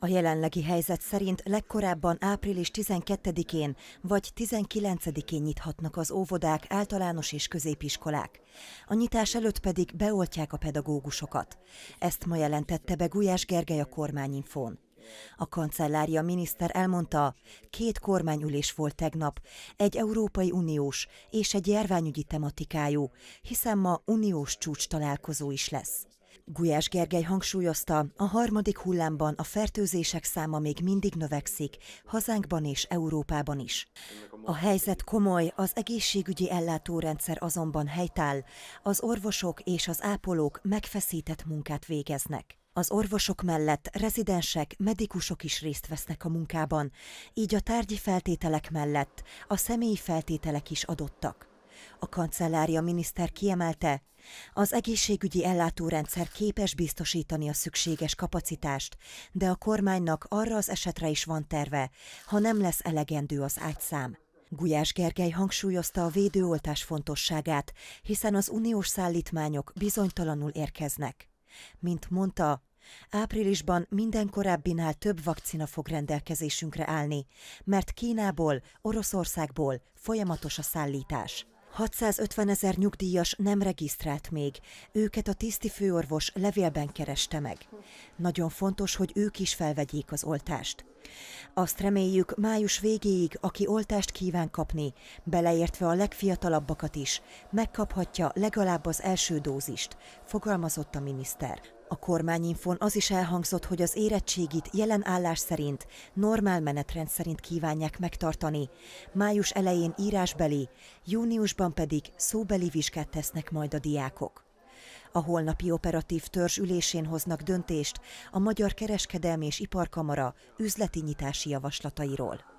A jelenlegi helyzet szerint legkorábban április 12-én vagy 19-én nyithatnak az óvodák, általános és középiskolák. A nyitás előtt pedig beoltják a pedagógusokat. Ezt ma jelentette be Gulyás Gergely a kormányinfón. A kancellária miniszter elmondta, két kormányülés volt tegnap, egy Európai Uniós és egy járványügyi tematikájú, hiszen ma uniós csúcs találkozó is lesz. Gulyás Gergely hangsúlyozta, a harmadik hullámban a fertőzések száma még mindig növekszik, hazánkban és Európában is. A helyzet komoly, az egészségügyi ellátórendszer azonban helytáll, az orvosok és az ápolók megfeszített munkát végeznek. Az orvosok mellett rezidensek, medikusok is részt vesznek a munkában, így a tárgyi feltételek mellett a személyi feltételek is adottak. A kancellária miniszter kiemelte, az egészségügyi ellátórendszer képes biztosítani a szükséges kapacitást, de a kormánynak arra az esetre is van terve, ha nem lesz elegendő az ágyszám. Gulyás Gergely hangsúlyozta a védőoltás fontosságát, hiszen az uniós szállítmányok bizonytalanul érkeznek. Mint mondta, áprilisban minden korábbinál több vakcina fog rendelkezésünkre állni, mert Kínából, Oroszországból folyamatos a szállítás. 650 ezer nyugdíjas nem regisztrált még. Őket a tiszti főorvos levélben kereste meg. Nagyon fontos, hogy ők is felvegyék az oltást. Azt reméljük, május végéig, aki oltást kíván kapni, beleértve a legfiatalabbakat is, megkaphatja legalább az első dózist, fogalmazott a miniszter. A kormányinfon az is elhangzott, hogy az érettségit jelen állás szerint normál menetrend szerint kívánják megtartani. Május elején írásbeli, júniusban pedig szóbeli vizsgát tesznek majd a diákok. A holnapi operatív törzs ülésén hoznak döntést a Magyar Kereskedelmi és Iparkamara üzleti nyitási javaslatairól.